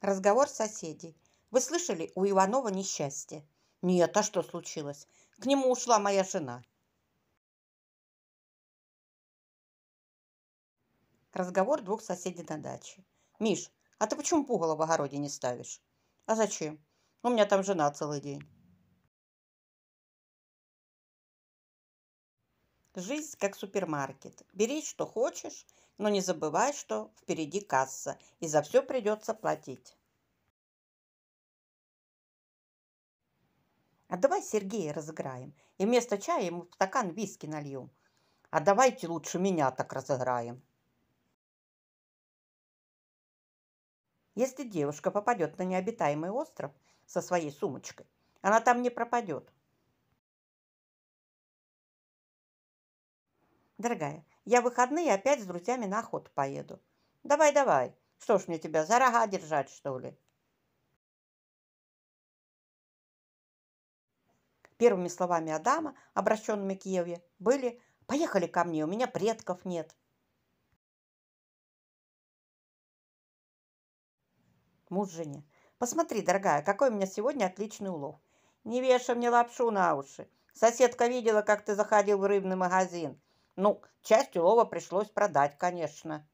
Разговор соседей. Вы слышали, у Иванова несчастье? Нет, а что случилось? К нему ушла моя жена. Разговор двух соседей на даче. Миш, а ты почему пугало в огороде не ставишь? А зачем? У меня там жена целый день. Жизнь как супермаркет. Бери, что хочешь, но не забывай, что впереди касса, и за все придется платить. А давай Сергея разыграем, и вместо чая ему в стакан виски нальем. А давайте лучше меня так разыграем. Если девушка попадет на необитаемый остров со своей сумочкой, она там не пропадет. Дорогая, я в выходные опять с друзьями на охоту поеду. Давай, давай. Что ж мне тебя за рога держать, что ли? Первыми словами Адама, обращенными к Еве, были «Поехали ко мне, у меня предков нет». Муж жене. «Посмотри, дорогая, какой у меня сегодня отличный улов. Не вешай мне лапшу на уши. Соседка видела, как ты заходил в рыбный магазин. Ну, часть улова пришлось продать, конечно.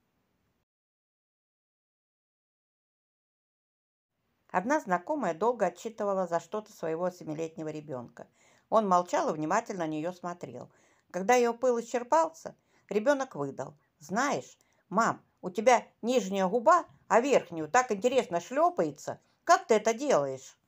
Одна знакомая долго отчитывала за что-то своего семилетнего ребенка. Он молчал и внимательно на нее смотрел. Когда ее пыл исчерпался, ребенок выдал. «Знаешь, мам, у тебя нижняя губа, а верхнюю так интересно шлепается. Как ты это делаешь?»